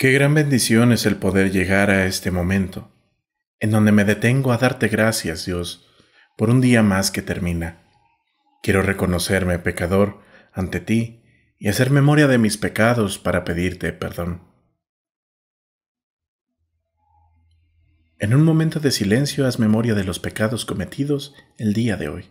Qué gran bendición es el poder llegar a este momento, en donde me detengo a darte gracias, Dios, por un día más que termina. Quiero reconocerme pecador ante ti y hacer memoria de mis pecados para pedirte perdón. En un momento de silencio haz memoria de los pecados cometidos el día de hoy.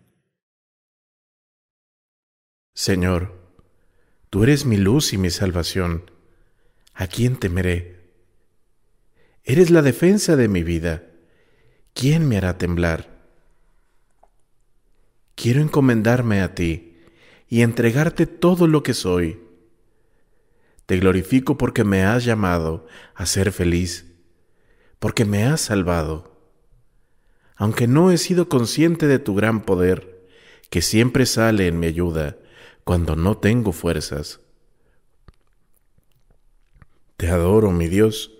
Señor, tú eres mi luz y mi salvación. ¿A quién temeré? Eres la defensa de mi vida. ¿Quién me hará temblar? Quiero encomendarme a ti y entregarte todo lo que soy. Te glorifico porque me has llamado a ser feliz, porque me has salvado. Aunque no he sido consciente de tu gran poder, que siempre sale en mi ayuda, cuando no tengo fuerzas. Te adoro, mi Dios,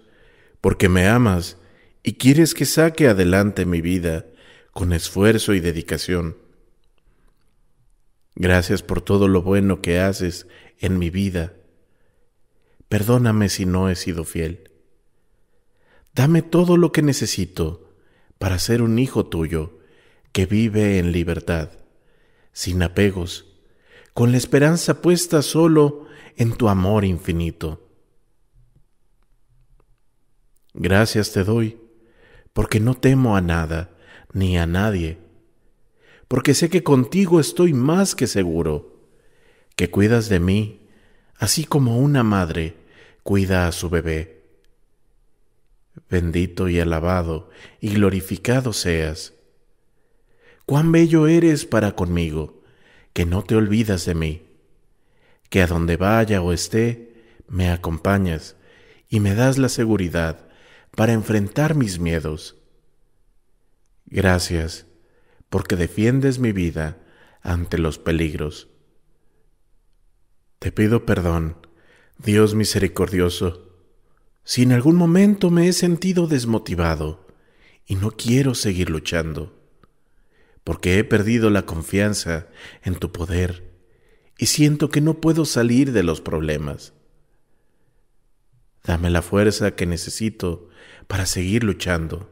porque me amas y quieres que saque adelante mi vida con esfuerzo y dedicación. Gracias por todo lo bueno que haces en mi vida. Perdóname si no he sido fiel. Dame todo lo que necesito para ser un hijo tuyo que vive en libertad, sin apegos, con la esperanza puesta solo en tu amor infinito. Gracias te doy, porque no temo a nada ni a nadie, porque sé que contigo estoy más que seguro, que cuidas de mí, así como una madre cuida a su bebé. Bendito y alabado y glorificado seas. Cuán bello eres para conmigo que no te olvidas de mí, que a donde vaya o esté, me acompañas y me das la seguridad para enfrentar mis miedos. Gracias, porque defiendes mi vida ante los peligros. Te pido perdón, Dios misericordioso, si en algún momento me he sentido desmotivado y no quiero seguir luchando porque he perdido la confianza en tu poder y siento que no puedo salir de los problemas. Dame la fuerza que necesito para seguir luchando,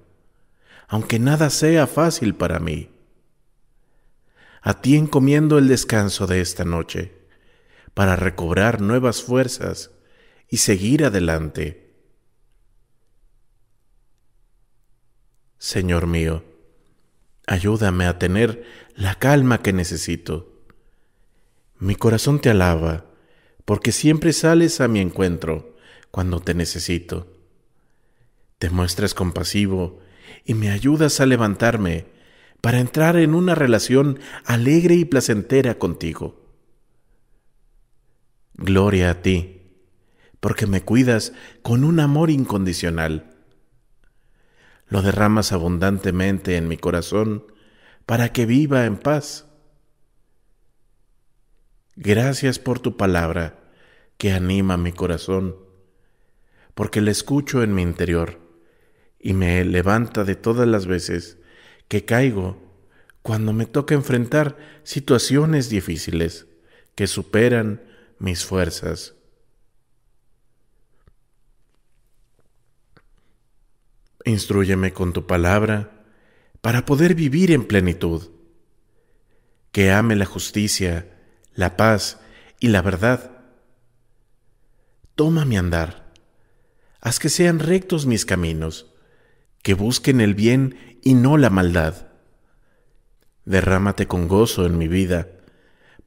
aunque nada sea fácil para mí. A ti encomiendo el descanso de esta noche, para recobrar nuevas fuerzas y seguir adelante. Señor mío, Ayúdame a tener la calma que necesito. Mi corazón te alaba, porque siempre sales a mi encuentro cuando te necesito. Te muestras compasivo y me ayudas a levantarme para entrar en una relación alegre y placentera contigo. Gloria a ti, porque me cuidas con un amor incondicional lo derramas abundantemente en mi corazón para que viva en paz. Gracias por tu palabra que anima mi corazón, porque la escucho en mi interior y me levanta de todas las veces que caigo cuando me toca enfrentar situaciones difíciles que superan mis fuerzas. Instruyeme con tu palabra para poder vivir en plenitud. Que ame la justicia, la paz y la verdad. Toma mi andar. Haz que sean rectos mis caminos, que busquen el bien y no la maldad. Derrámate con gozo en mi vida,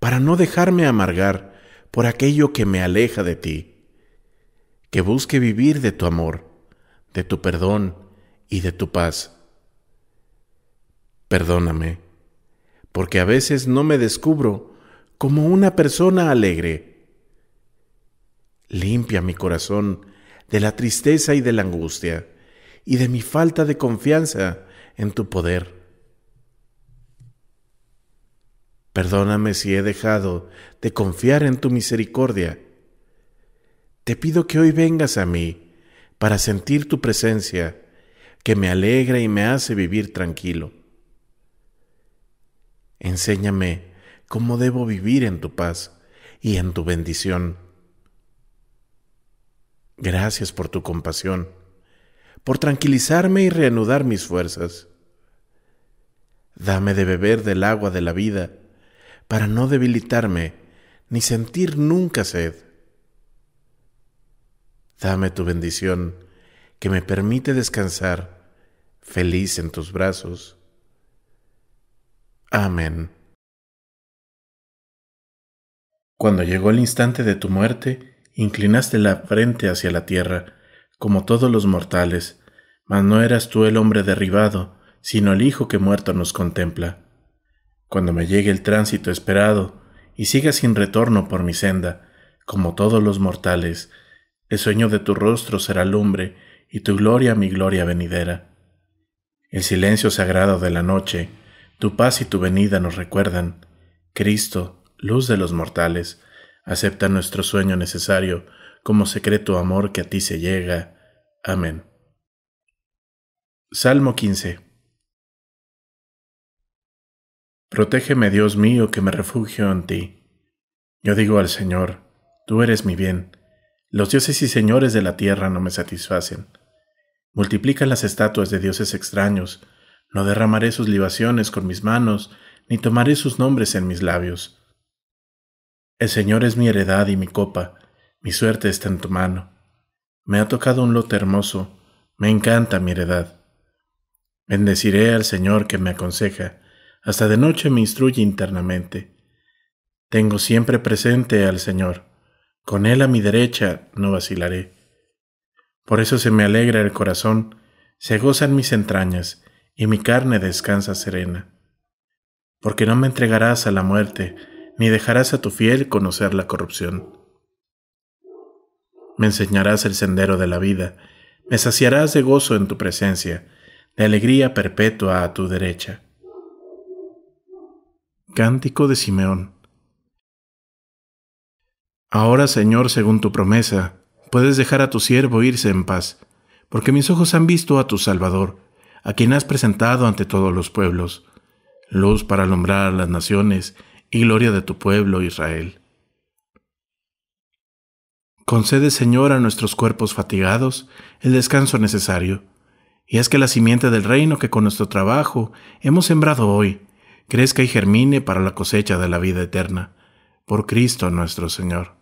para no dejarme amargar por aquello que me aleja de ti. Que busque vivir de tu amor de tu perdón y de tu paz. Perdóname, porque a veces no me descubro como una persona alegre. Limpia mi corazón de la tristeza y de la angustia y de mi falta de confianza en tu poder. Perdóname si he dejado de confiar en tu misericordia. Te pido que hoy vengas a mí para sentir tu presencia que me alegra y me hace vivir tranquilo. Enséñame cómo debo vivir en tu paz y en tu bendición. Gracias por tu compasión, por tranquilizarme y reanudar mis fuerzas. Dame de beber del agua de la vida, para no debilitarme ni sentir nunca sed. Dame tu bendición que me permite descansar feliz en tus brazos. Amén. Cuando llegó el instante de tu muerte, inclinaste la frente hacia la tierra, como todos los mortales, mas no eras tú el hombre derribado, sino el Hijo que muerto nos contempla. Cuando me llegue el tránsito esperado, y siga sin retorno por mi senda, como todos los mortales, el sueño de tu rostro será lumbre y tu gloria mi gloria venidera. El silencio sagrado de la noche, tu paz y tu venida nos recuerdan. Cristo, luz de los mortales, acepta nuestro sueño necesario como secreto amor que a ti se llega. Amén. Salmo 15 Protégeme, Dios mío, que me refugio en ti. Yo digo al Señor, tú eres mi bien los dioses y señores de la tierra no me satisfacen. Multiplica las estatuas de dioses extraños, no derramaré sus libaciones con mis manos, ni tomaré sus nombres en mis labios. El Señor es mi heredad y mi copa, mi suerte está en tu mano. Me ha tocado un lote hermoso, me encanta mi heredad. Bendeciré al Señor que me aconseja, hasta de noche me instruye internamente. Tengo siempre presente al Señor. Con Él a mi derecha no vacilaré. Por eso se me alegra el corazón, se gozan mis entrañas, y mi carne descansa serena. Porque no me entregarás a la muerte, ni dejarás a tu fiel conocer la corrupción. Me enseñarás el sendero de la vida, me saciarás de gozo en tu presencia, de alegría perpetua a tu derecha. Cántico de Simeón Ahora, Señor, según tu promesa, puedes dejar a tu siervo irse en paz, porque mis ojos han visto a tu Salvador, a quien has presentado ante todos los pueblos, luz para alumbrar a las naciones y gloria de tu pueblo Israel. Concede, Señor, a nuestros cuerpos fatigados el descanso necesario, y haz que la simiente del reino que con nuestro trabajo hemos sembrado hoy crezca y germine para la cosecha de la vida eterna, por Cristo nuestro Señor.